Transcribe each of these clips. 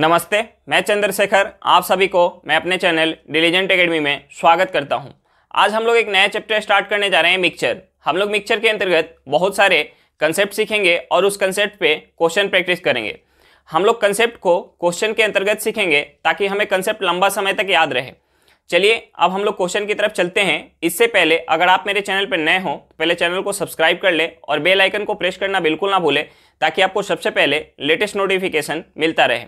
नमस्ते मैं चंद्रशेखर आप सभी को मैं अपने चैनल डिलीजेंट अकेडमी में स्वागत करता हूं। आज हम लोग एक नया चैप्टर स्टार्ट करने जा रहे हैं मिक्सचर हम लोग मिक्सचर के अंतर्गत बहुत सारे कंसेप्ट सीखेंगे और उस कंसेप्ट पे क्वेश्चन प्रैक्टिस करेंगे हम लोग कंसेप्ट को क्वेश्चन के अंतर्गत सीखेंगे ताकि हमें कंसेप्ट लंबा समय तक याद रहे चलिए अब हम लोग क्वेश्चन की तरफ चलते हैं इससे पहले अगर आप मेरे चैनल पर नए हो तो पहले चैनल को सब्सक्राइब कर ले और बेल आइकन को प्रेस करना बिल्कुल ना भूलें ताकि आपको सबसे पहले लेटेस्ट नोटिफिकेशन मिलता रहे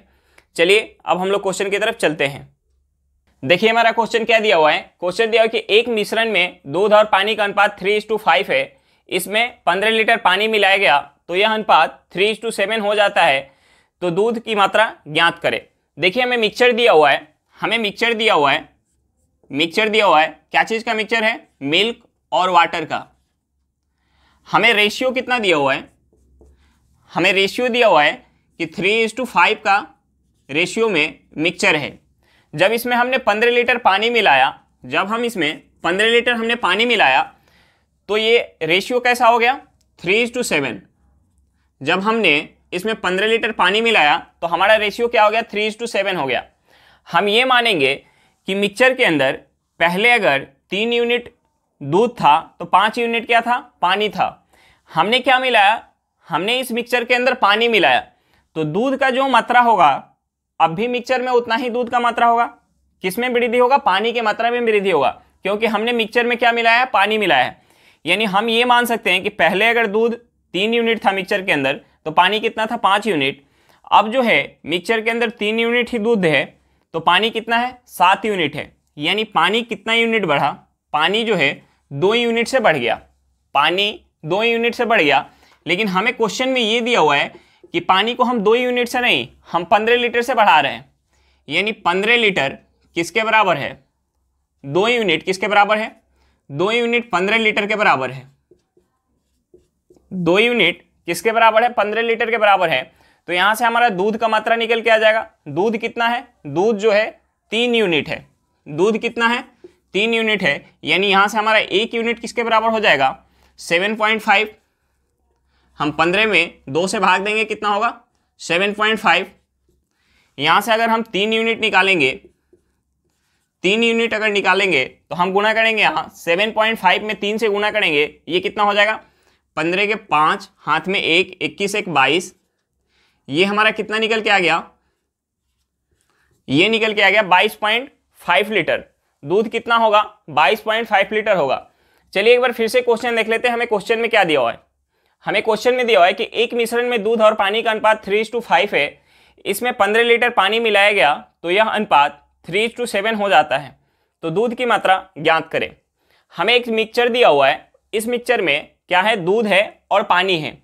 चलिए अब हम लोग क्वेश्चन की तरफ चलते हैं देखिए हमारा क्वेश्चन क्या दिया हुआ है क्वेश्चन दिया हुआ है कि एक मिश्रण में दूध और पानी का अनुपात थ्री इज टू फाइव है इसमें पंद्रह लीटर पानी मिलाया गया तो यह अनुपात थ्री इज टू सेवन हो जाता है तो दूध की मात्रा ज्ञात करें देखिए हमें मिक्सचर दिया हुआ है हमें मिक्सचर दिया हुआ है मिक्सचर दिया हुआ है क्या चीज़ का मिक्सचर है मिल्क और वाटर का हमें रेशियो कितना दिया हुआ है हमें रेशियो दिया हुआ है कि थ्री इज टू फाइव का रेशियो में मिक्सचर है जब इसमें हमने पंद्रह लीटर पानी मिलाया जब हम इसमें पंद्रह लीटर हमने पानी मिलाया तो ये रेशियो कैसा हो गया थ्री इज टू सेवन जब हमने इसमें पंद्रह लीटर पानी मिलाया तो हमारा रेशियो क्या हो गया थ्री इज टू सेवन हो गया हम ये मानेंगे कि मिक्सचर के अंदर पहले अगर तीन यूनिट दूध था तो पाँच यूनिट क्या था पानी था हमने क्या मिलाया हमने इस मिक्सचर के अंदर पानी मिलाया तो दूध का जो मात्रा होगा अब भी मिक्सचर में उतना ही दूध का मात्रा होगा किसमें वृद्धि होगा पानी की मात्रा में वृद्धि होगा क्योंकि हमने मिक्सचर में क्या मिलाया है पानी मिलाया है यानी हम ये मान सकते हैं कि पहले अगर दूध तीन यूनिट था मिक्सचर के अंदर तो पानी कितना था पाँच यूनिट अब जो है मिक्सचर के अंदर तीन यूनिट ही दूध है तो पानी कितना है सात यूनिट है यानी पानी कितना यूनिट बढ़ा पानी जो है दो यूनिट से बढ़ गया पानी दो यूनिट से बढ़ गया लेकिन हमें क्वेश्चन में ये दिया हुआ है कि पानी को हम दो यूनिट से नहीं हम पंद्रह लीटर से बढ़ा रहे हैं यानी पंद्रह लीटर किसके बराबर है दो यूनिट किसके बराबर है दो यूनिट पंद्रह लीटर के बराबर है दो यूनिट किसके बराबर है पंद्रह लीटर के बराबर है तो यहां से हमारा दूध का मात्रा निकल के आ जाएगा दूध कितना है दूध जो है तीन यूनिट है दूध कितना है तीन यूनिट है यानी यहां से हमारा एक यूनिट किसके बराबर हो जाएगा सेवन पॉइंट फाइव हम पंद्रह में दो से भाग देंगे कितना होगा सेवन पॉइंट फाइव यहाँ से अगर हम तीन यूनिट निकालेंगे तीन यूनिट अगर निकालेंगे तो हम गुना करेंगे यहाँ सेवन पॉइंट फाइव में तीन से गुना करेंगे ये कितना हो जाएगा पंद्रह के पाँच हाथ में एक इक्कीस एक बाईस ये हमारा कितना निकल के आ गया ये निकल के आ गया बाईस पॉइंट फाइव लीटर दूध कितना होगा बाईस पॉइंट फाइव लीटर होगा चलिए एक बार फिर से क्वेश्चन देख लेते हैं हमें क्वेश्चन में क्या दिया हुआ है हमें क्वेश्चन में दिया हुआ है कि एक मिश्रण में दूध और पानी का अनुपात थ्री टू फाइव है इसमें पंद्रह लीटर पानी मिलाया गया तो यह अनुपात थ्री टू सेवन हो जाता है तो दूध की मात्रा ज्ञात करें हमें एक मिक्सचर दिया हुआ है इस मिक्सचर में क्या है दूध है और पानी है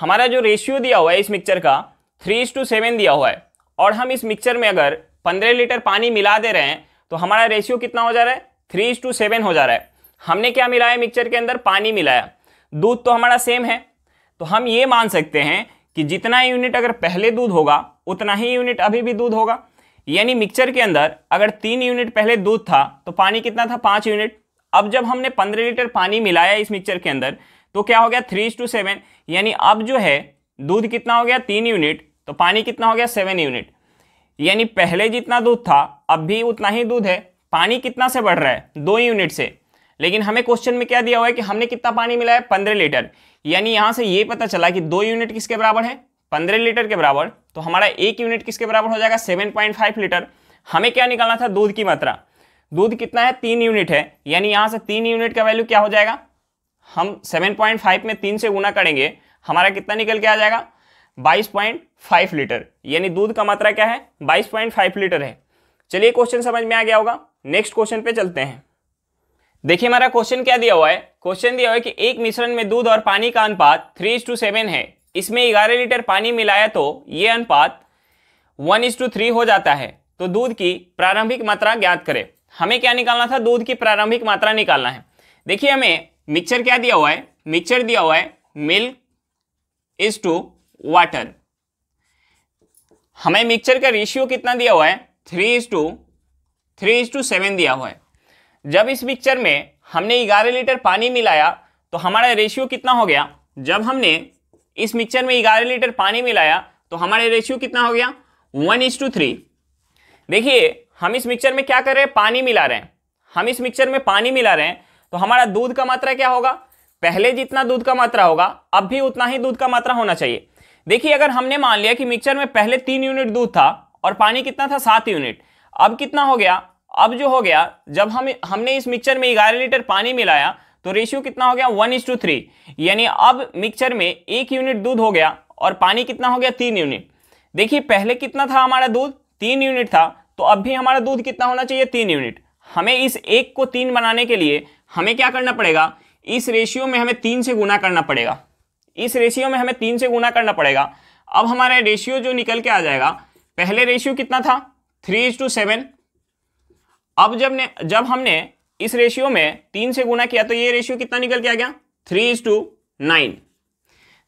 हमारा जो रेशियो दिया हुआ है इस मिक्सचर का थ्री टू सेवन दिया हुआ है और हम इस मिक्सचर में अगर पंद्रह लीटर पानी मिला दे रहे हैं तो हमारा रेशियो कितना हो जा रहा है थ्री टू सेवन हो जा रहा है हमने क्या मिलाया मिक्सचर के अंदर पानी मिलाया दूध तो हमारा सेम है तो हम ये मान सकते हैं कि जितना यूनिट अगर पहले दूध होगा उतना ही यूनिट अभी भी दूध होगा यानी मिक्सचर के अंदर अगर तीन यूनिट पहले दूध था तो पानी कितना था पाँच यूनिट अब जब हमने पंद्रह लीटर पानी मिलाया इस मिक्सचर के अंदर तो क्या हो गया थ्री टू सेवन यानी अब जो है दूध कितना हो गया तीन यूनिट तो पानी कितना हो गया सेवन यूनिट यानी पहले जितना दूध था अब भी उतना ही दूध है पानी कितना से बढ़ रहा है दो यूनिट से लेकिन हमें क्वेश्चन में क्या दिया हुआ है कि हमने कितना पानी मिलाया पंद्रह लीटर यानी यहाँ से ये पता चला कि दो यूनिट किसके बराबर है पंद्रह लीटर के बराबर तो हमारा एक यूनिट किसके बराबर हो जाएगा सेवन पॉइंट फाइव लीटर हमें क्या निकालना था दूध की मात्रा दूध कितना है तीन यूनिट है यानी यहाँ से तीन यूनिट का वैल्यू क्या हो जाएगा हम सेवन पॉइंट फाइव में तीन से गुना करेंगे हमारा कितना निकल के आ जाएगा बाईस पॉइंट फाइव लीटर यानी दूध का मात्रा क्या है बाईस पॉइंट फाइव लीटर है चलिए क्वेश्चन समझ में आ गया होगा नेक्स्ट क्वेश्चन पे चलते हैं देखिए हमारा क्वेश्चन क्या दिया हुआ है क्वेश्चन दिया हुआ है कि एक मिश्रण में दूध और पानी का अनुपात थ्री इज टू सेवन है इसमें ग्यारह लीटर पानी मिलाया तो ये अनुपात वन इज टू थ्री हो जाता है तो दूध की प्रारंभिक मात्रा ज्ञात करें हमें क्या निकालना था दूध की प्रारंभिक मात्रा निकालना है देखिए हमें मिक्सचर क्या दिया हुआ है मिक्सचर दिया हुआ है मिल्क इज टू वाटर हमें मिक्सचर का रेशियो कितना दिया हुआ है three is to three is to seven दिया हुआ है जब इस मिक्सचर में हमने 11 लीटर पानी मिलाया तो हमारा रेशियो कितना हो गया जब हमने इस मिक्सचर में 11 लीटर पानी मिलाया तो हमारा रेशियो कितना हो गया वन इज टू थ्री देखिए हम इस मिक्सचर में क्या कर रहे हैं पानी मिला रहे हैं हम इस मिक्सचर में पानी मिला रहे हैं तो हमारा दूध का मात्रा क्या होगा पहले जितना दूध का मात्रा होगा अब भी उतना ही दूध का मात्रा होना चाहिए देखिए अगर हमने मान लिया कि मिक्सचर में पहले तीन यूनिट दूध था और पानी कितना था सात यूनिट अब कितना हो गया अब जो हो गया जब हम हमने इस मिक्सचर में ग्यारह लीटर पानी मिलाया तो रेशियो कितना हो गया वन इज टू थ्री यानी अब मिक्सचर में एक यूनिट दूध हो गया और पानी कितना हो गया तीन यूनिट देखिए पहले कितना था हमारा दूध तीन यूनिट था तो अब भी हमारा दूध कितना होना चाहिए तीन यूनिट हमें इस एक को तीन बनाने के लिए हमें क्या करना पड़ेगा इस रेशियो में हमें तीन से गुना करना पड़ेगा इस रेशियो में हमें तीन से गुना करना पड़ेगा अब हमारा रेशियो जो निकल के आ जाएगा पहले रेशियो कितना था थ्री इज टू सेवन अब जब ने जब हमने इस रेशियो में तीन से गुना किया तो ये रेशियो कितना निकल के आ गया थ्री इज टू नाइन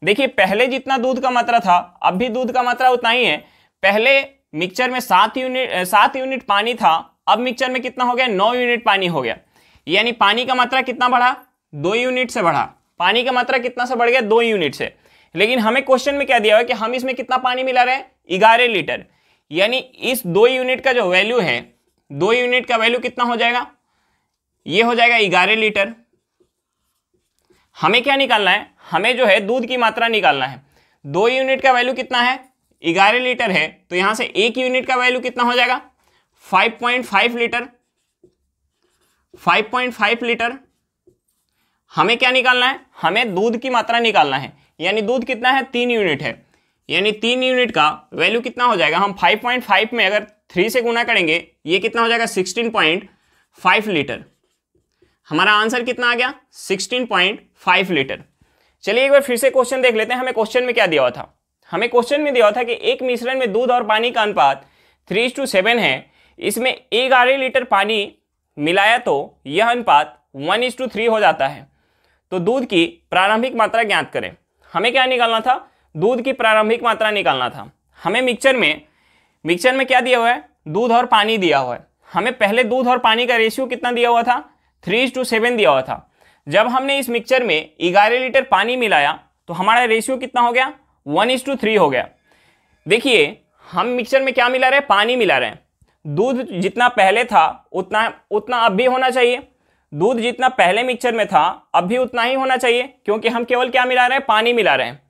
देखिए पहले जितना दूध का मात्रा था अब भी दूध का मात्रा उतना ही है पहले मिक्सचर में सात यूनिट सात यूनिट पानी था अब मिक्सचर में कितना हो गया नौ यूनिट पानी हो गया यानी पानी का मात्रा कितना बढ़ा दो यूनिट से बढ़ा पानी का मात्रा कितना से बढ़ गया दो यूनिट से लेकिन हमें क्वेश्चन में क्या दिया हुआ है कि हम इसमें कितना पानी मिला रहे हैं ग्यारह लीटर यानी इस दो यूनिट का जो वैल्यू है दो यूनिट का वैल्यू कितना हो जाएगा ये हो जाएगा ग्यारह लीटर हमें क्या निकालना है हमें जो है दूध की मात्रा निकालना है दो यूनिट का वैल्यू कितना है ग्यारह लीटर है तो यहां से एक यूनिट का वैल्यू कितना हो जाएगा 5.5 लीटर 5.5 लीटर हमें क्या निकालना है हमें दूध की मात्रा निकालना है यानी दूध कितना है तीन यूनिट है यानी तीन यूनिट का वैल्यू कितना हो जाएगा हम 5.5 में अगर थ्री से गुना करेंगे ये कितना हो जाएगा सिक्सटीन पॉइंट फाइव लीटर हमारा आंसर कितना आ गया सिक्सटीन पॉइंट फाइव लीटर चलिए एक बार फिर से क्वेश्चन देख लेते हैं हमें क्वेश्चन में क्या दिया हुआ था हमें क्वेश्चन में दिया हुआ था कि एक मिश्रण में दूध और पानी का अनुपात थ्री टू सेवन है इसमें एक ग्यारह लीटर पानी मिलाया तो यह अनुपात वन इज टू थ्री हो जाता है तो दूध की प्रारंभिक मात्रा ज्ञात करें हमें क्या निकालना था दूध की प्रारंभिक मात्रा निकालना था हमें मिक्सचर में मिक्सचर में क्या दिया हुआ है दूध और पानी दिया हुआ है हमें पहले दूध और पानी का रेशियो कितना दिया हुआ था थ्री टू सेवन दिया हुआ था जब हमने इस मिक्सचर में ग्यारह लीटर पानी मिलाया तो हमारा रेशियो कितना हो गया वन इज टू थ्री हो गया देखिए हम मिक्सचर में क्या मिला रहे हैं पानी मिला रहे हैं दूध जितना पहले था उतना उतना अब भी होना चाहिए दूध जितना पहले मिक्सचर में था अब भी उतना ही होना चाहिए क्योंकि हम केवल क्या मिला रहे हैं पानी मिला रहे हैं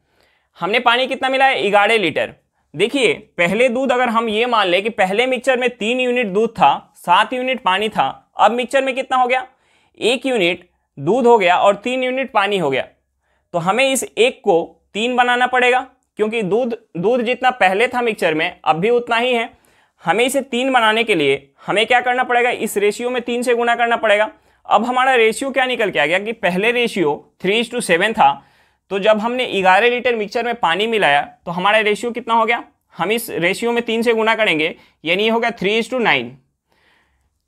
हमने पानी कितना मिलाया ग्यारह लीटर देखिए पहले दूध अगर हम ये मान लें कि पहले मिक्सर में तीन यूनिट दूध था सात यूनिट पानी था अब मिक्सर में कितना हो गया एक यूनिट दूध हो गया और तीन यूनिट पानी हो गया तो हमें इस एक को तीन बनाना पड़ेगा क्योंकि दूध दूध जितना पहले था मिक्सचर में अब भी उतना ही है हमें इसे तीन बनाने के लिए हमें क्या करना पड़ेगा इस रेशियो में तीन से गुना करना पड़ेगा अब हमारा रेशियो क्या निकल के आ गया कि पहले रेशियो थ्री टू सेवन था तो जब हमने ग्यारह लीटर मिक्सर में पानी मिलाया तो हमारा रेशियो कितना हो गया हम इस रेशियो में तीन से गुना करेंगे यानी ये हो गया थ्री इज टू नाइन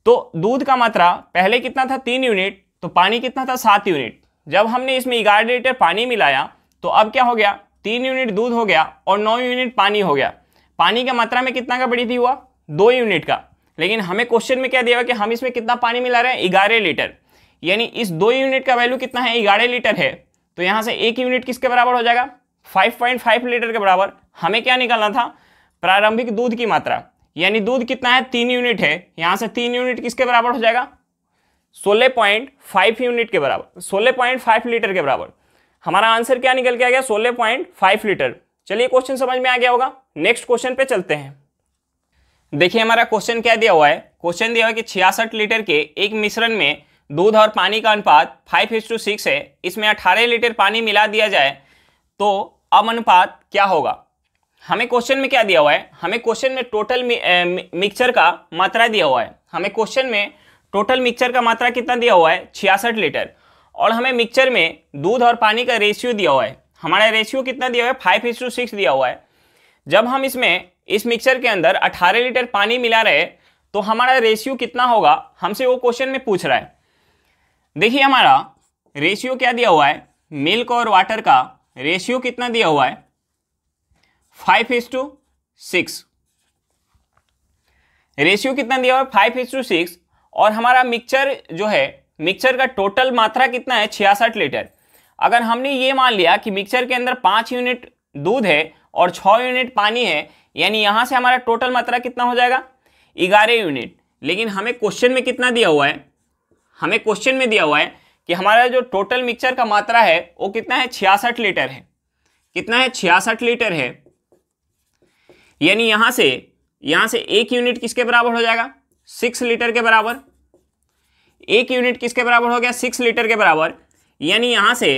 तो दूध का मात्रा पहले कितना था तीन यूनिट तो पानी कितना था सात यूनिट जब हमने इसमें ग्यारह लीटर पानी मिलाया तो अब क्या हो गया तीन यूनिट दूध हो गया और नौ यूनिट पानी हो गया पानी की मात्रा में कितना का बड़ी थी हुआ दो यूनिट का लेकिन हमें क्वेश्चन में क्या दिया हुआ कि हम इसमें कितना पानी मिला रहे हैं ग्यारह लीटर यानी इस दो यूनिट का वैल्यू कितना है ग्यारह लीटर है तो यहां से एक यूनिट किसके बराबर हो जाएगा 5.5 लीटर के बराबर हमें क्या निकालना था प्रारंभिक दूध की मात्रा यानी दूध कितना है तीन यूनिट है यहां से तीन यूनिट किसके बराबर हो जाएगा 16.5 यूनिट के बराबर 16.5 लीटर के बराबर हमारा आंसर क्या निकल के आ गया 16.5 लीटर चलिए क्वेश्चन समझ में आ गया होगा नेक्स्ट क्वेश्चन पे चलते हैं देखिए हमारा क्वेश्चन क्या दिया हुआ है क्वेश्चन दिया हुआ है कि छियासठ लीटर के एक मिश्रण में दूध और पानी का अनुपात फाइव एस टू सिक्स है इसमें अठारह लीटर पानी मिला दिया जाए तो अब अनुपात क्या होगा हमें क्वेश्चन में क्या दिया हुआ है हमें क्वेश्चन में टोटल मिक्सचर का मात्रा दिया हुआ है हमें क्वेश्चन में टोटल मिक्सचर का मात्रा कितना दिया हुआ है छियासठ लीटर और हमें मिक्सचर में दूध और पानी का रेशियो दिया हुआ है हमारा रेशियो कितना दिया हुआ है फाइव इंस टू सिक्स दिया हुआ है जब हम इसमें इस मिक्सचर के अंदर अठारह लीटर पानी मिला रहे तो हमारा रेशियो कितना होगा हमसे वो क्वेश्चन में पूछ रहा है देखिए हमारा रेशियो क्या दिया हुआ है मिल्क और वाटर का रेशियो कितना दिया हुआ है five is to six ratio कितना दिया हुआ है फाइव इज टू सिक्स और हमारा मिक्सचर जो है मिक्सचर का टोटल मात्रा कितना है छियासठ लीटर अगर हमने ये मान लिया कि मिक्सचर के अंदर पाँच यूनिट दूध है और छः यूनिट पानी है यानी यहाँ से हमारा टोटल मात्रा कितना हो जाएगा ग्यारह यूनिट लेकिन हमें क्वेश्चन में कितना दिया हुआ है हमें क्वेश्चन में दिया हुआ है कि हमारा जो टोटल मिक्सचर का मात्रा है वो कितना है छियासठ लीटर है कितना है छियासठ लीटर है यानी यहां से यहां से एक यूनिट किसके बराबर हो जाएगा सिक्स लीटर के बराबर एक यूनिट किसके बराबर हो गया सिक्स लीटर के बराबर यानी यहां से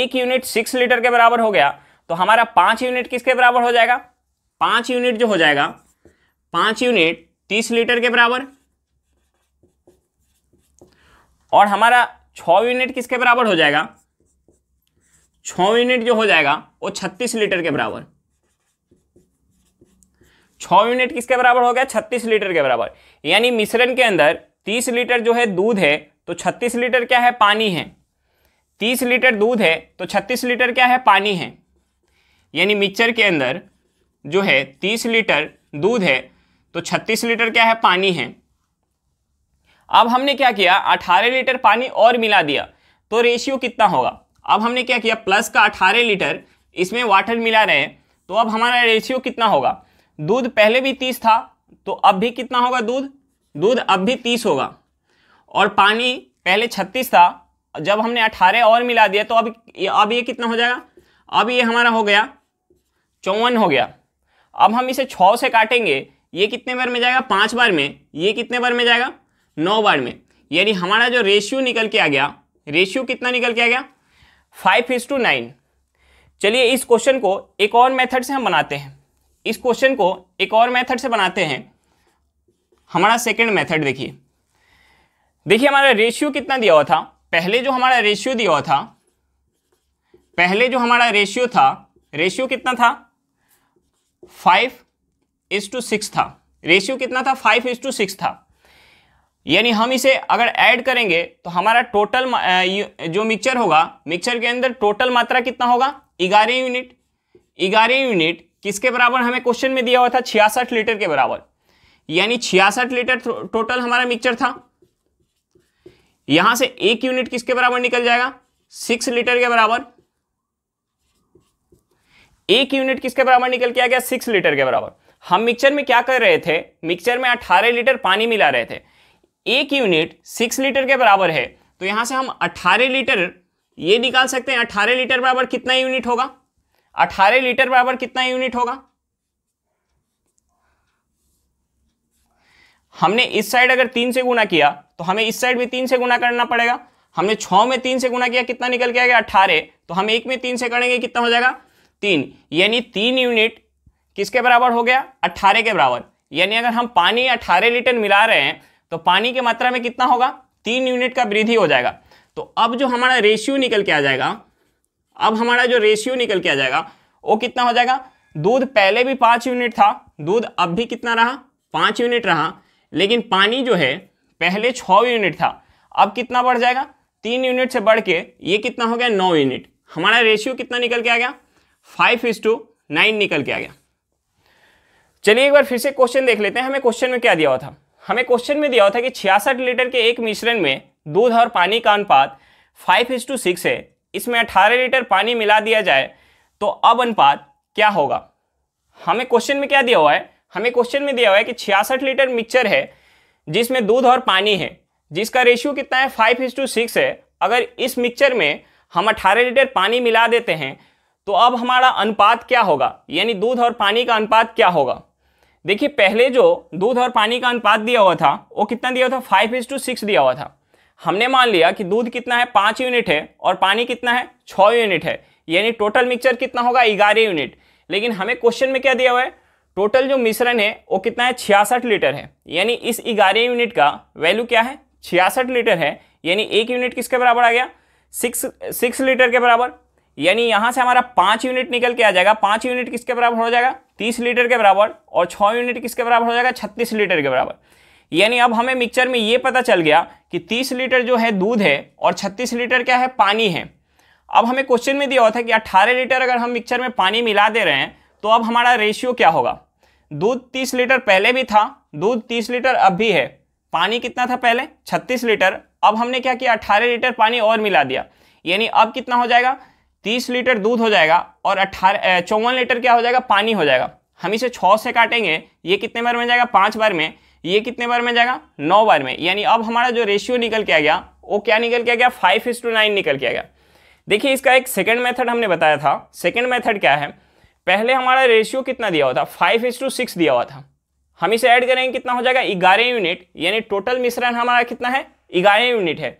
एक यूनिट सिक्स लीटर के बराबर हो गया तो हमारा पांच यूनिट किसके बराबर हो जाएगा पांच यूनिट जो हो जाएगा पांच यूनिट तीस लीटर के बराबर और हमारा छ यूनिट किसके बराबर हो जाएगा छ यूनिट जो हो जाएगा वो छत्तीस लीटर के बराबर छ यूनिट किसके बराबर हो गया छत्तीस लीटर के बराबर यानी मिश्रण के अंदर तीस लीटर जो है दूध है तो छत्तीस लीटर क्या है पानी है तीस लीटर दूध है तो छत्तीस लीटर क्या है पानी है यानी मिक्सर के अंदर जो है तीस लीटर दूध है तो छत्तीस लीटर क्या है पानी है अब हमने क्या किया अठारह लीटर पानी और मिला दिया तो रेशियो कितना होगा अब हमने क्या किया प्लस का अठारह लीटर इसमें वाटर मिला रहे हैं तो अब हमारा रेशियो कितना होगा दूध पहले भी तीस था तो अब भी कितना होगा दूध दूध अब भी तीस होगा और पानी पहले छत्तीस था जब हमने अठारह और मिला दिया तो अब अब ये कितना हो जाएगा अब ये हमारा हो गया चौवन हो गया अब हम इसे छः से काटेंगे ये कितने बार में जाएगा पाँच बार में ये कितने बार में जाएगा नौ बार में यानी हमारा जो रेशियो निकल के आ गया रेशियो कितना निकल के आ गया फाइव इज टू नाइन चलिए इस क्वेश्चन को एक और मेथड से हम बनाते हैं इस क्वेश्चन को एक और मेथड से बनाते हैं हमारा सेकंड मेथड देखिए देखिए हमारा रेशियो कितना दिया हुआ था पहले जो हमारा रेशियो दिया हुआ था पहले जो हमारा रेशियो था रेशियो कितना था फाइव इज टू सिक्स था रेशियो कितना था फाइव इज टू सिक्स था यानी हम इसे अगर ऐड करेंगे तो हमारा टोटल जो मिक्सचर होगा मिक्सचर के अंदर टोटल मात्रा कितना होगा ग्यारह यूनिट ग्यारह यूनिट किसके बराबर हमें क्वेश्चन में दिया हुआ था छियासठ लीटर के बराबर यानी छियासठ लीटर टोटल हमारा मिक्सचर था यहां से एक यूनिट किसके बराबर निकल जाएगा सिक्स लीटर के बराबर एक यूनिट किसके बराबर निकल के आ गया सिक्स लीटर के बराबर हम मिक्सचर में क्या कर रहे थे मिक्सचर में अठारह लीटर पानी मिला रहे थे एक यूनिट सिक्स लीटर के बराबर है तो यहां से हम अठारह लीटर ये निकाल सकते हैं अठारह लीटर बराबर कितना यूनिट होगा अठारह लीटर बराबर कितना यूनिट होगा हमने इस साइड अगर तीन से गुना किया तो हमें इस साइड भी तीन से गुना करना पड़ेगा हमने छ में तीन से गुना किया कितना निकल के आ गया अट्ठारह तो हम एक में तीन से करेंगे कितना हो जाएगा तीन यानी तीन यूनिट किसके बराबर हो गया अठारह के बराबर यानी अगर हम पानी अठारह लीटर मिला रहे हैं तो पानी की मात्रा में कितना होगा तीन यूनिट का वृद्धि हो जाएगा तो अब जो हमारा रेशियो निकल के आ जाएगा अब हमारा जो रेशियो निकल के आ जाएगा वो कितना हो जाएगा दूध पहले भी पाँच यूनिट था दूध अब भी कितना रहा पाँच यूनिट रहा लेकिन पानी जो है पहले छः यूनिट था अब कितना बढ़ जाएगा तीन यूनिट से बढ़ के ये कितना हो गया नौ यूनिट हमारा रेशियो कितना निकल के आ गया फाइव इज टू नाइन निकल के आ गया चलिए एक बार फिर से क्वेश्चन देख लेते हैं हमें क्वेश्चन में क्या दिया हुआ था हमें क्वेश्चन में दिया होता है कि छियासठ लीटर के एक मिश्रण में दूध और पानी का अनुपात फाइव इज टू सिक्स है इसमें अठारह लीटर पानी मिला दिया जाए तो अब अनुपात क्या होगा हमें क्वेश्चन में क्या दिया हुआ है हमें क्वेश्चन में दिया हुआ है कि छियासठ लीटर मिक्सचर है जिसमें दूध और पानी है जिसका रेशियो कितना है फाइव इज टू सिक्स है अगर इस मिक्सचर में हम अठारह लीटर पानी मिला देते हैं तो अब हमारा अनुपात क्या होगा यानी दूध और पानी का अनुपात क्या होगा देखिए पहले जो दूध और पानी का अनुपात दिया हुआ था वो कितना दिया हुआ था फाइव इज टू सिक्स दिया हुआ था हमने मान लिया कि दूध कितना है पाँच यूनिट है और पानी कितना है छः यूनिट है यानी टोटल मिक्सचर कितना होगा ग्यारह यूनिट लेकिन हमें क्वेश्चन में क्या दिया हुआ है टोटल जो मिश्रण है वो कितना है छियासठ लीटर है यानी इस ग्यारह यूनिट का वैल्यू क्या है छियासठ लीटर है यानी एक यूनिट किसके बराबर आ गया सिक्स सिक्स लीटर के बराबर यानी यहाँ से हमारा पाँच यूनिट निकल के आ जाएगा पाँच यूनिट किसके बराबर हो जाएगा तीस लीटर के बराबर और छः यूनिट किसके बराबर हो जाएगा छत्तीस लीटर के बराबर यानी अब हमें मिक्सचर में ये पता चल गया कि तीस लीटर जो है दूध है और छत्तीस लीटर क्या है पानी है अब हमें क्वेश्चन में दिया हुआ था कि अट्ठारह लीटर अगर हम मिक्सचर में पानी मिला दे रहे हैं तो अब हमारा रेशियो क्या होगा दूध तीस लीटर पहले भी था दूध तीस लीटर अब भी है पानी कितना था पहले छत्तीस लीटर अब हमने क्या किया अट्ठारह लीटर पानी और मिला दिया यानी अब कितना हो जाएगा तीस लीटर दूध हो जाएगा और अट्ठारह चौवन लीटर क्या हो जाएगा पानी हो जाएगा हम इसे छः से काटेंगे ये कितने बार में जाएगा पाँच बार में ये कितने बार में जाएगा नौ बार में यानी अब हमारा जो रेशियो निकल के आ गया वो क्या निकल के आ गया फाइव इज टू नाइन निकल के आ गया देखिए इसका एक सेकेंड मेथड हमने बताया था सेकेंड मेथड क्या है पहले हमारा रेशियो कितना दिया हुआ था फाइव इज टू सिक्स दिया हुआ था हम इसे ऐड करेंगे कितना हो जाएगा ग्यारह यूनिट यानी टोटल मिश्रण हमारा कितना है ग्यारह यूनिट है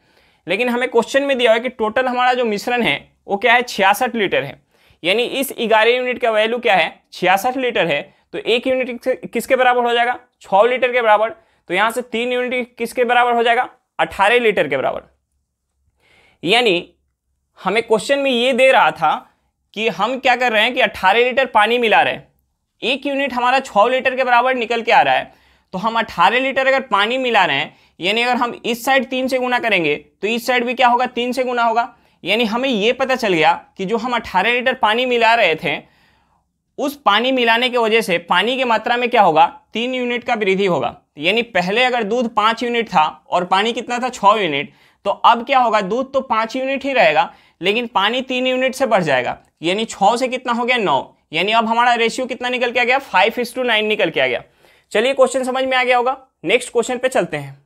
लेकिन हमें क्वेश्चन में दिया हुआ है कि टोटल हमारा जो मिश्रण है वो क्या है छियासठ लीटर है यानी इस ग्यारह यूनिट का वैल्यू क्या है छियासठ लीटर है तो एक यूनिट किसके बराबर हो जाएगा छः लीटर के बराबर तो यहाँ से तीन यूनिट किसके बराबर हो जाएगा अठारह लीटर के बराबर यानी हमें क्वेश्चन में ये दे रहा था कि हम क्या कर रहे हैं कि अठारह लीटर पानी मिला रहे हैं एक यूनिट हमारा छ लीटर के बराबर निकल के आ रहा है तो हम अठारह लीटर अगर पानी मिला रहे हैं यानी अगर हम इस साइड तीन से गुना करेंगे तो इस साइड भी क्या होगा तीन से गुना होगा यानी हमें ये पता चल गया कि जो हम 18 लीटर पानी मिला रहे थे उस पानी मिलाने की वजह से पानी की मात्रा में क्या होगा तीन यूनिट का वृद्धि होगा यानी पहले अगर दूध पाँच यूनिट था और पानी कितना था छः यूनिट तो अब क्या होगा दूध तो पाँच यूनिट ही रहेगा लेकिन पानी तीन यूनिट से बढ़ जाएगा यानी छः से कितना हो गया नौ यानी अब हमारा रेशियो कितना निकल के आ गया फाइव इस टू नाइन निकल के आ गया चलिए क्वेश्चन समझ में आ गया होगा नेक्स्ट क्वेश्चन पे चलते हैं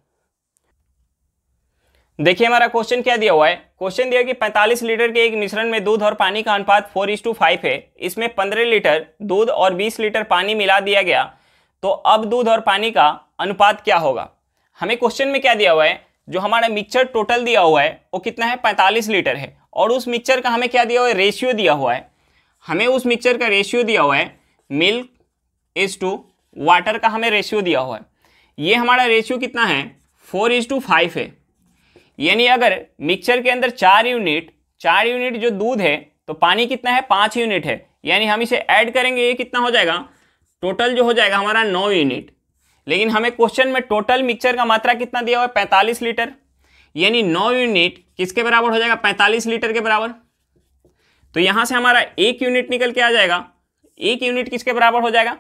देखिए हमारा क्वेश्चन क्या दिया हुआ है क्वेश्चन दिया कि 45 लीटर के एक मिश्रण में दूध और पानी का अनुपात फोर इस टू फाइव है इसमें 15 लीटर दूध और 20 लीटर पानी मिला दिया गया तो अब दूध और पानी का अनुपात क्या होगा हमें क्वेश्चन में क्या दिया हुआ है जो हमारा मिक्सचर टोटल दिया हुआ है वो कितना है पैंतालीस लीटर है और उस मिक्सचर का हमें क्या दिया हुआ है रेशियो दिया हुआ है हमें उस मिक्सचर का रेशियो दिया हुआ है मिल्क इज टू वाटर का हमें रेशियो दिया हुआ है ये हमारा रेशियो कितना है फोर इज टू फाइव है यानी अगर मिक्सर के अंदर चार यूनिट चार यूनिट जो दूध है तो पानी कितना है पाँच यूनिट है यानी हम इसे ऐड करेंगे ये कितना हो जाएगा टोटल जो हो जाएगा हमारा नौ यूनिट लेकिन हमें क्वेश्चन में टोटल मिक्सचर का मात्रा कितना दिया हुआ है पैंतालीस लीटर यानी नौ यूनिट किसके बराबर हो जाएगा पैंतालीस लीटर के बराबर तो यहाँ से हमारा एक यूनिट निकल के आ जाएगा एक यूनिट किसके बराबर हो जाएगा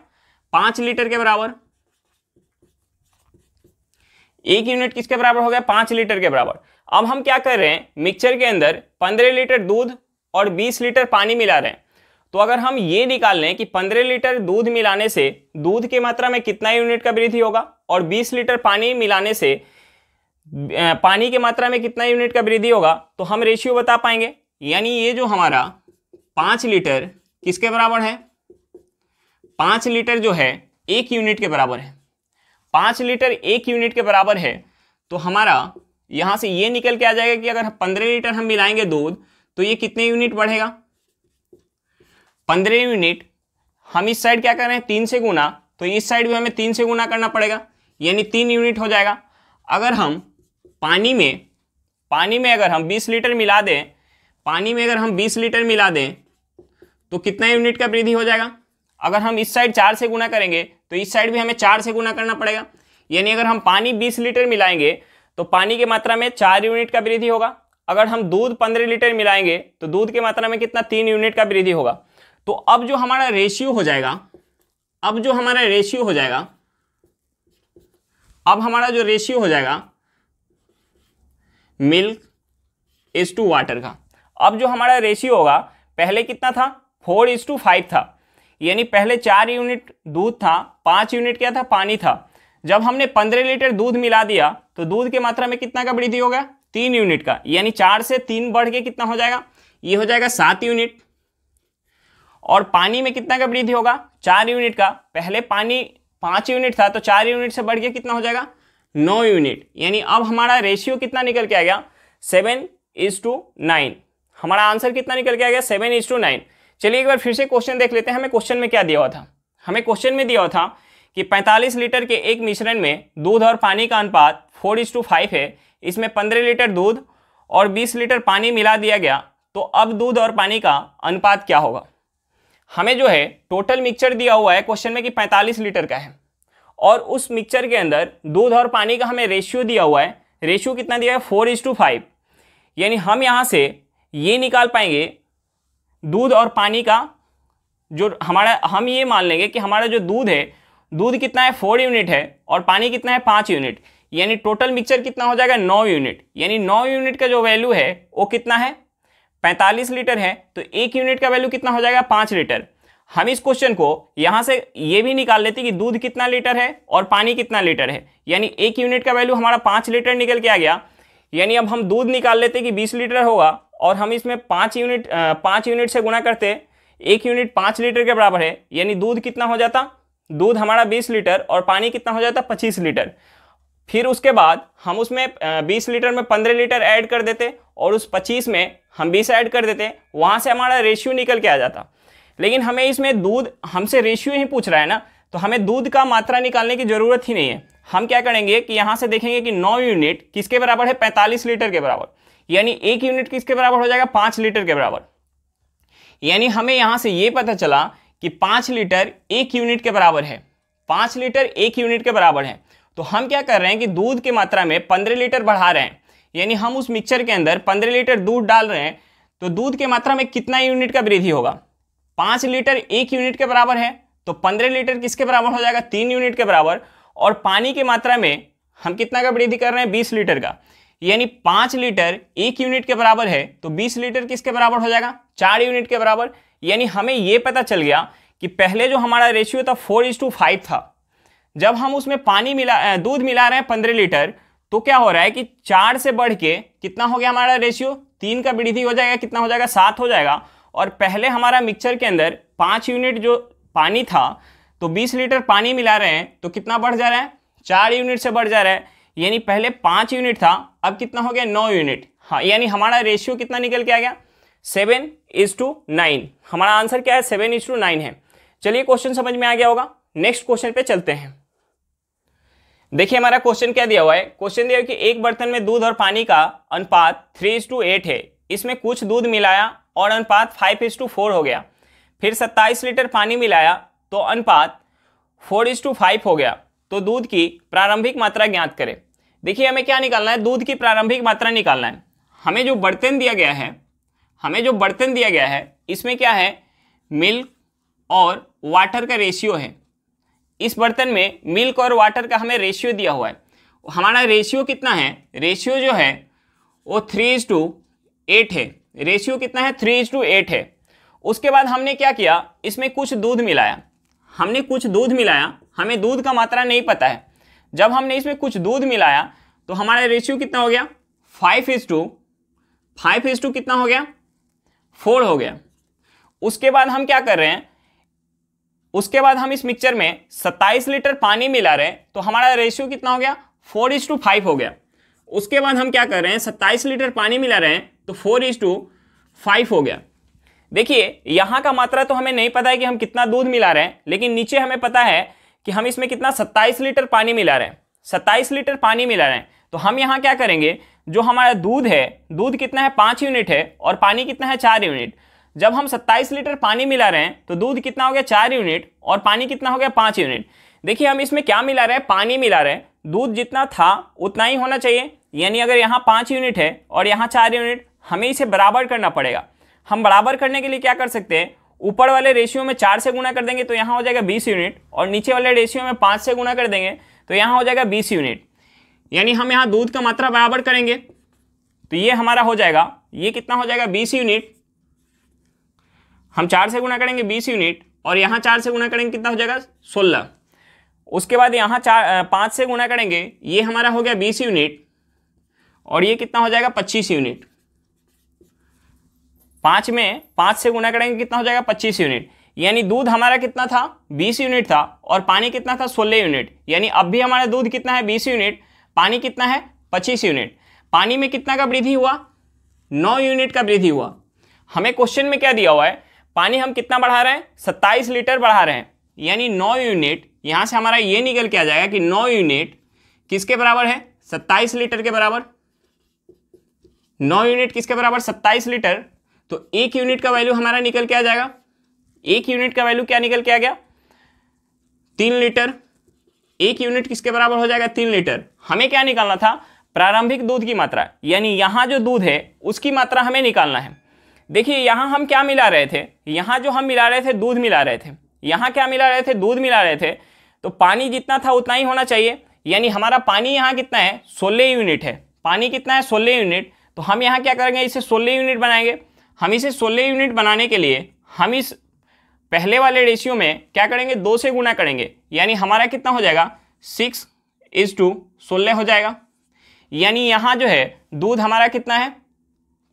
पाँच लीटर के बराबर एक यूनिट किसके बराबर हो गया पांच लीटर के बराबर अब हम क्या कर रहे हैं मिक्सचर के अंदर पंद्रह लीटर दूध और बीस लीटर पानी मिला रहे हैं तो अगर हम ये निकाल लें कि पंद्रह लीटर दूध मिलाने से दूध की मात्रा में कितना यूनिट का वृद्धि होगा और बीस लीटर पानी मिलाने से पानी की मात्रा में कितना यूनिट का वृद्धि होगा तो हम रेशियो बता पाएंगे यानी ये जो हमारा पाँच लीटर किसके बराबर है पाँच लीटर जो है एक यूनिट के बराबर है पाँच लीटर एक यूनिट के बराबर है तो हमारा यहाँ से ये निकल के आ जाएगा कि अगर पंद्रह लीटर हम मिलाएंगे दूध तो ये कितने यूनिट बढ़ेगा पंद्रह यूनिट हम इस साइड क्या कर रहे हैं तीन से गुना तो इस साइड भी हमें तीन से गुना करना पड़ेगा यानी तीन यूनिट हो जाएगा अगर हम पानी में पानी में अगर हम 20 लीटर मिला दें पानी में अगर हम 20 लीटर मिला दें तो कितना यूनिट का वृद्धि हो जाएगा अगर हम इस साइड चार से गुना करेंगे तो इस साइड भी हमें चार से गुना करना पड़ेगा यानी अगर हम पानी बीस लीटर मिलाएंगे तो पानी की मात्रा में चार यूनिट का वृद्धि होगा अगर हम दूध पंद्रह लीटर मिलाएंगे तो दूध की मात्रा में कितना तीन यूनिट का वृद्धि होगा तो अब जो हमारा रेशियो हो जाएगा अब जो हमारा रेशियो हो जाएगा अब हमारा जो रेशियो हो जाएगा मिल्क इज टू वाटर का अब जो हमारा रेशियो होगा पहले कितना था फोर इज टू फाइव था यानी पहले चार यूनिट दूध था पाँच यूनिट क्या था पानी था जब हमने पंद्रह लीटर दूध मिला दिया तो दूध के मात्रा में कितना का वृद्धि होगा तीन यूनिट का यानी चार से तीन बढ़ के कितना हो जाएगा ये हो जाएगा सात यूनिट और पानी में कितना का वृद्धि होगा चार यूनिट का पहले पानी पाँच यूनिट था तो चार यूनिट से बढ़ के कितना हो जाएगा नौ यूनिट यानी अब हमारा रेशियो कितना निकल के आ गया सेवन इज टू नाइन हमारा आंसर कितना निकल के आ गया सेवन इज टू नाइन चलिए एक बार फिर से क्वेश्चन देख लेते हैं हमें क्वेश्चन में क्या दिया हुआ था हमें क्वेश्चन में दिया हुआ था कि 45 लीटर के एक मिश्रण में दूध और पानी का अनुपात फोर इज टू फाइव है इसमें 15 लीटर दूध और 20 लीटर पानी मिला दिया गया तो अब दूध और पानी का अनुपात क्या होगा हमें जो है टोटल मिक्सचर दिया हुआ है क्वेश्चन में कि 45 लीटर का है और उस मिक्सचर के अंदर दूध और पानी का हमें रेशियो दिया हुआ है रेशियो कितना दिया है फोर टू फाइव यानी हम यहाँ से ये निकाल पाएंगे दूध और पानी का जो हमारा हम ये मान लेंगे कि हमारा जो दूध है दूध कितना है फोर यूनिट है और पानी कितना है पाँच यूनिट यानी टोटल मिक्सचर कितना हो जाएगा नौ यूनिट यानी नौ यूनिट का जो वैल्यू है वो कितना है पैंतालीस लीटर है तो एक यूनिट का वैल्यू कितना हो जाएगा पाँच लीटर हम इस क्वेश्चन को यहाँ से ये भी निकाल लेते कि दूध कितना लीटर है और पानी कितना लीटर है यानी एक यूनिट का वैल्यू हमारा पाँच लीटर निकल के आ गया यानी अब हम दूध निकाल लेते कि बीस लीटर होगा और हम इसमें पाँच यूनिट पाँच यूनिट से गुणा करते एक यूनिट पाँच लीटर के बराबर है यानी दूध कितना हो जाता दूध हमारा बीस लीटर और पानी कितना हो जाता पच्चीस लीटर फिर उसके बाद हम उसमें बीस लीटर में पंद्रह लीटर ऐड कर देते और उस पच्चीस में हम बीस ऐड कर देते वहाँ से हमारा रेशियो निकल के आ जाता लेकिन हमें इसमें दूध हमसे रेशियो ही पूछ रहा है ना तो हमें दूध का मात्रा निकालने की ज़रूरत ही नहीं है हम क्या करेंगे कि यहाँ से देखेंगे कि नौ यूनिट किसके बराबर है पैंतालीस लीटर के बराबर यानी एक यूनिट किसके बराबर हो जाएगा पांच लीटर के बराबर यानी हमें यहां से यह पता चला कि पांच लीटर एक यूनिट के बराबर है पांच लीटर एक यूनिट के बराबर है तो हम क्या कर रहे हैं कि दूध की मात्रा में पंद्रह लीटर बढ़ा रहे हैं यानी हम उस मिक्सचर के अंदर पंद्रह लीटर दूध डाल रहे हैं तो दूध की मात्रा में कितना यूनिट का वृद्धि होगा पांच लीटर एक यूनिट के बराबर है तो पंद्रह लीटर किसके बराबर हो जाएगा तीन यूनिट के बराबर और पानी की मात्रा में हम कितना का वृद्धि कर रहे हैं बीस लीटर का यानी पांच लीटर एक यूनिट के बराबर है तो बीस लीटर किसके बराबर हो जाएगा चार यूनिट के बराबर यानी हमें यह पता चल गया कि पहले जो हमारा रेशियो था फोर इज टू फाइव था जब हम उसमें पानी मिला दूध मिला रहे हैं पंद्रह लीटर तो क्या हो रहा है कि चार से बढ़ के कितना हो गया हमारा रेशियो तीन का वृद्धि हो जाएगा कितना हो जाएगा सात हो जाएगा और पहले हमारा मिक्सचर के अंदर पाँच यूनिट जो पानी था तो बीस लीटर पानी मिला रहे हैं तो कितना बढ़ जा रहा है चार यूनिट से बढ़ जा रहा है यानी पहले पांच यूनिट था अब कितना हो गया नौ यूनिट हाँ यानी हमारा रेशियो कितना निकल के आ गया सेवन इज टू नाइन हमारा आंसर क्या है सेवन इज टू नाइन है चलिए क्वेश्चन समझ में आ गया होगा नेक्स्ट क्वेश्चन पे चलते हैं देखिए हमारा क्वेश्चन क्या दिया हुआ है क्वेश्चन दिया कि एक बर्तन में दूध और पानी का अनुपात थ्री इज टू एट है इसमें कुछ दूध मिलाया और अनुपात फाइव इज टू फोर हो गया फिर सत्ताईस लीटर पानी मिलाया तो अनुपात फोर इज टू फाइव हो गया तो दूध की प्रारंभिक मात्रा ज्ञात करें देखिए हमें क्या निकालना है दूध की प्रारंभिक मात्रा निकालना है हमें जो बर्तन दिया गया है हमें जो बर्तन दिया गया है इसमें क्या है मिल्क और वाटर का रेशियो है इस बर्तन में मिल्क और वाटर का हमें रेशियो दिया हुआ है हमारा रेशियो कितना है रेशियो जो है वो थ्री इज टू एट है रेशियो कितना है थ्री इज टू एट है उसके बाद हमने क्या किया इसमें कुछ दूध मिलाया हमने कुछ दूध मिलाया हमें दूध का मात्रा नहीं पता है जब हमने इसमें कुछ दूध मिलाया तो हमारा रेशियो कितना हो गया five is to five is to कितना हो गया फोर हो गया उसके बाद हम क्या कर रहे हैं उसके बाद हम इस मिक्सचर में 27 लीटर पानी मिला रहे हैं तो हमारा रेशियो कितना हो गया फोर इज टू फाइव हो गया उसके बाद हम क्या कर रहे हैं 27 लीटर पानी मिला रहे हैं तो फोर इज टू फाइव हो गया देखिए यहाँ का मात्रा तो हमें नहीं पता है कि हम कितना दूध मिला रहे हैं लेकिन नीचे हमें पता है कि हम इसमें कितना सत्ताईस लीटर पानी मिला रहे हैं सत्ताईस लीटर पानी मिला रहे हैं तो हम यहाँ क्या करेंगे जो हमारा दूध है दूध कितना है पाँच यूनिट है और पानी कितना है चार यूनिट जब हम 27 लीटर पानी मिला रहे हैं तो दूध कितना हो गया चार यूनिट और पानी कितना हो गया पाँच यूनिट देखिए हम इसमें क्या मिला रहे हैं पानी मिला रहे हैं दूध जितना था उतना ही होना चाहिए यानी अगर यहाँ पाँच यूनिट है और यहाँ चार यूनिट हमें इसे बराबर करना पड़ेगा हम बराबर करने के लिए क्या कर सकते हैं ऊपर वाले रेशियो में चार से गुणा कर देंगे तो यहाँ हो जाएगा बीस यूनिट और नीचे वाले रेशियो में पाँच से गुणा कर देंगे तो यहाँ हो जाएगा बीस यूनिट यानी हम यहाँ दूध का मात्रा बराबर करेंगे तो ये हमारा हो जाएगा ये कितना हो जाएगा बीस यूनिट हम चार से गुणा करेंगे बीस यूनिट और यहाँ चार से गुणा करेंगे कितना हो जाएगा सोलह उसके बाद यहाँ चार पाँच से गुणा करेंगे ये हमारा हो गया बीस यूनिट और ये कितना हो जाएगा पच्चीस यूनिट पाँच में पाँच से गुना करेंगे कितना हो जाएगा पच्चीस यूनिट यानी दूध हमारा कितना था बीस यूनिट था और पानी कितना था सोलह यूनिट यानी अब भी हमारा दूध कितना है बीस यूनिट पानी कितना है पच्चीस यूनिट पानी में कितना का वृद्धि हुआ नौ यूनिट का वृद्धि हुआ हमें क्वेश्चन में क्या दिया हुआ है पानी हम कितना बढ़ा रहे हैं सत्ताईस लीटर बढ़ा रहे हैं यानी नौ यूनिट यहाँ से हमारा ये निकल के आ जाएगा कि नौ यूनिट किसके बराबर है सत्ताईस लीटर के बराबर नौ यूनिट किसके बराबर सत्ताईस लीटर तो एक यूनिट का वैल्यू हमारा निकल के आ जाएगा एक यूनिट का वैल्यू क्या निकल के आ गया तीन लीटर एक यूनिट किसके बराबर हो जाएगा तीन लीटर हमें क्या निकालना था प्रारंभिक दूध की मात्रा यानी यहां जो दूध है उसकी मात्रा हमें निकालना है देखिए यहां हम क्या मिला रहे थे यहां जो हम मिला रहे थे दूध मिला रहे थे यहां क्या मिला रहे थे दूध मिला रहे थे तो पानी जितना था उतना ही होना चाहिए यानी हमारा पानी यहाँ कितना है सोलह यूनिट है पानी कितना है सोलह यूनिट तो हम यहाँ क्या करेंगे इसे सोलह यूनिट बनाएंगे हम इसे 16 यूनिट बनाने के लिए हम इस पहले वाले रेशियो में क्या करेंगे दो से गुना करेंगे यानी हमारा कितना हो जाएगा सिक्स इज टू सोलह हो जाएगा यानी यहाँ जो है दूध हमारा कितना है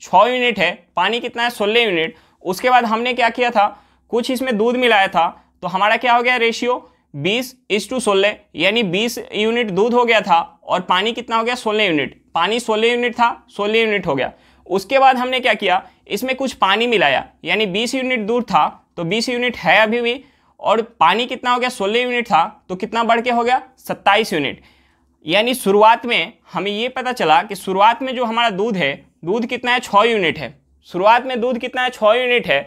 छः यूनिट है पानी कितना है सोलह यूनिट उसके बाद हमने क्या किया था कुछ इसमें दूध मिलाया था तो हमारा क्या हो गया रेशियो बीस इज टू सोलह यानी बीस यूनिट दूध हो गया था और पानी कितना हो गया सोलह यूनिट पानी सोलह यूनिट था सोलह यूनिट हो गया उसके बाद हमने क्या किया इसमें कुछ पानी मिलाया यानी बीस यूनिट दूर था तो बीस यूनिट है अभी भी और पानी कितना हो गया सोलह यूनिट था तो कितना बढ़ के हो गया सत्ताईस यूनिट यानी शुरुआत में हमें ये पता चला कि शुरुआत में जो हमारा दूध है दूध कितना है छः यूनिट है शुरुआत में दूध कितना है छः यूनिट है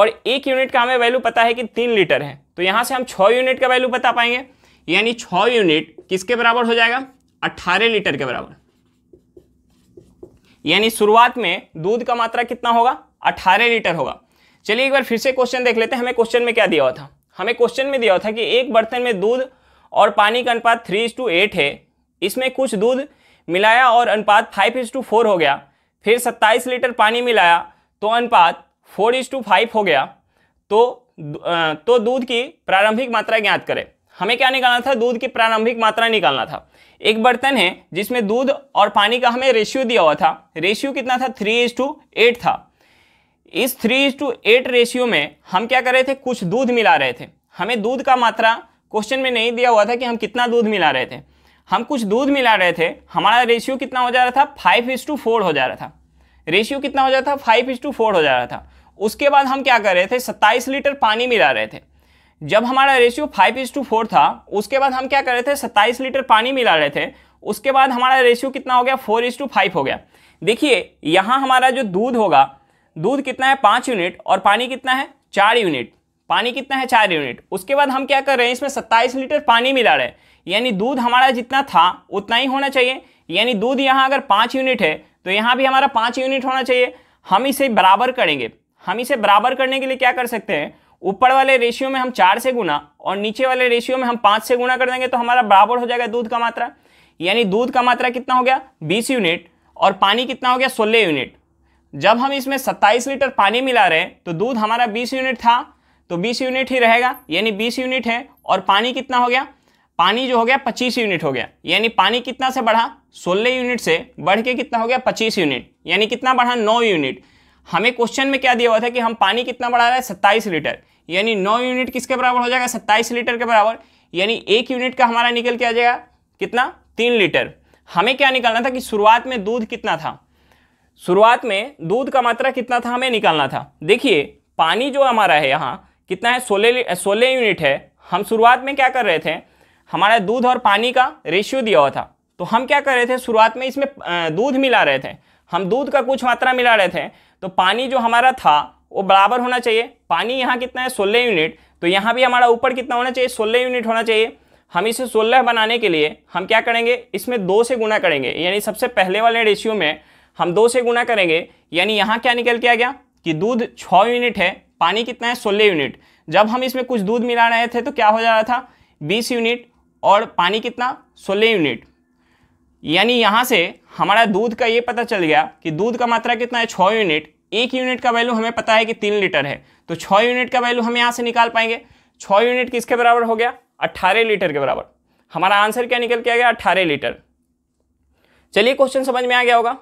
और एक यूनिट का हमें वैल्यू पता है कि तीन लीटर है तो यहाँ से हम छः यूनिट का वैल्यू बता पाएंगे यानी छः यूनिट किसके बराबर हो जाएगा अट्ठारह लीटर के बराबर यानी शुरुआत में दूध का मात्रा कितना होगा अठारह लीटर होगा चलिए एक बार फिर से क्वेश्चन देख लेते हैं हमें क्वेश्चन में क्या दिया हुआ था हमें क्वेश्चन में दिया हुआ था कि एक बर्तन में दूध और पानी का अनुपात थ्री इज टू एट है इसमें कुछ दूध मिलाया और अनुपात फाइव इज टू फोर हो गया फिर सत्ताईस लीटर पानी मिलाया तो अनुपात फोर इज टू फाइव हो गया तो तो दूध की प्रारंभिक मात्रा ज्ञात करें हमें क्या निकालना था दूध की प्रारंभिक मात्रा निकालना था एक बर्तन है जिसमें दूध और पानी का हमें रेशियो दिया हुआ था रेशियो कितना था थ्री इज टू एट था इस three is to eight ratio में हम क्या कर रहे थे कुछ दूध मिला रहे थे हमें दूध का मात्रा क्वेश्चन में नहीं दिया हुआ था कि हम कितना दूध मिला रहे थे हम कुछ दूध मिला रहे थे हमारा रेशियो कितना हो जा रहा था फाइव इज टू फोर हो जा रहा था रेशियो कितना हो जा रहा था फाइव इज टू फोर हो जा रहा था उसके बाद हम क्या कर रहे थे सत्ताईस लीटर पानी मिला रहे थे जब हमारा ratio five is to four था उसके बाद हम क्या कर रहे थे सत्ताईस लीटर पानी मिला रहे थे उसके बाद हमारा रेशियो कितना हो गया फोर इज टू फाइव हो गया देखिए यहाँ हमारा जो दूध होगा दूध कितना है पाँच यूनिट और पानी कितना है चार यूनिट पानी कितना है चार यूनिट उसके बाद हम क्या कर रहे हैं इसमें सत्ताईस लीटर पानी मिला रहे हैं यानी दूध हमारा जितना था उतना ही होना चाहिए यानी दूध यहाँ अगर पाँच यूनिट है तो यहाँ भी हमारा पाँच यूनिट होना चाहिए हम इसे बराबर करेंगे हम इसे बराबर करने के लिए क्या कर सकते हैं ऊपर वाले रेशियो में हम चार से गुना और नीचे वाले रेशियो में हम पाँच से गुना कर देंगे तो हमारा बराबर हो जाएगा दूध का मात्रा यानी दूध का मात्रा कितना हो गया बीस यूनिट और पानी कितना हो गया सोलह यूनिट जब हम इसमें सत्ताईस लीटर पानी मिला रहे हैं तो दूध हमारा बीस यूनिट था तो बीस यूनिट ही रहेगा यानी बीस यूनिट है और पानी कितना हो गया पानी जो हो गया पच्चीस यूनिट हो गया यानी पानी कितना से बढ़ा सोलह यूनिट से बढ़ के कितना हो गया पच्चीस यूनिट यानी कितना बढ़ा नौ यूनिट हमें क्वेश्चन में क्या दिया हुआ था कि हम पानी कितना बढ़ा रहे हैं सत्ताईस लीटर यानी नौ यूनिट किसके बराबर हो जाएगा सत्ताईस लीटर के बराबर यानी एक यूनिट का हमारा निकल के आ जाएगा कितना तीन लीटर हमें क्या निकालना था कि शुरुआत में दूध कितना था शुरुआत में दूध का मात्रा कितना था हमें निकालना था देखिए पानी जो हमारा है यहाँ कितना है सोलह सोलह यूनिट है हम शुरुआत में क्या कर रहे थे हमारा दूध और पानी का रेशियो दिया हुआ था तो हम क्या कर रहे थे शुरुआत में इसमें दूध मिला रहे थे हम दूध का कुछ मात्रा मिला रहे थे तो पानी जो हमारा था वो बराबर होना चाहिए पानी यहाँ कितना है सोलह यूनिट तो यहाँ भी हमारा ऊपर कितना होना चाहिए सोलह यूनिट होना चाहिए हम इसे सोलह बनाने के लिए हम क्या करेंगे इसमें दो से गुना करेंगे यानी सबसे पहले वाले रेशियो में हम दो से गुना करेंगे यानी यहाँ क्या निकल के आ गया कि दूध छः यूनिट है पानी कितना है सोलह यूनिट जब हम इसमें कुछ दूध मिला रहे थे तो क्या हो जा रहा था बीस यूनिट और पानी कितना सोलह यूनिट यानी यहाँ से हमारा दूध का ये पता चल गया कि दूध का मात्रा कितना है छः यूनिट एक यूनिट का वैल्यू हमें पता है कि तीन लीटर है तो छः यूनिट का वैल्यू हम यहाँ से निकाल पाएंगे छः यूनिट किसके बराबर हो गया अट्ठारह लीटर के बराबर हमारा आंसर क्या निकल के आ गया अट्ठारह लीटर चलिए क्वेश्चन समझ में आ गया होगा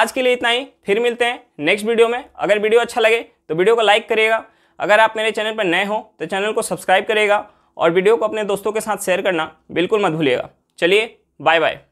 आज के लिए इतना ही फिर मिलते हैं नेक्स्ट वीडियो में अगर वीडियो अच्छा लगे तो वीडियो को लाइक करिएगा अगर आप मेरे चैनल पर नए हो तो चैनल को सब्सक्राइब करिएगा और वीडियो को अपने दोस्तों के साथ शेयर करना बिल्कुल मत भूलिएगा चलिए बाय बाय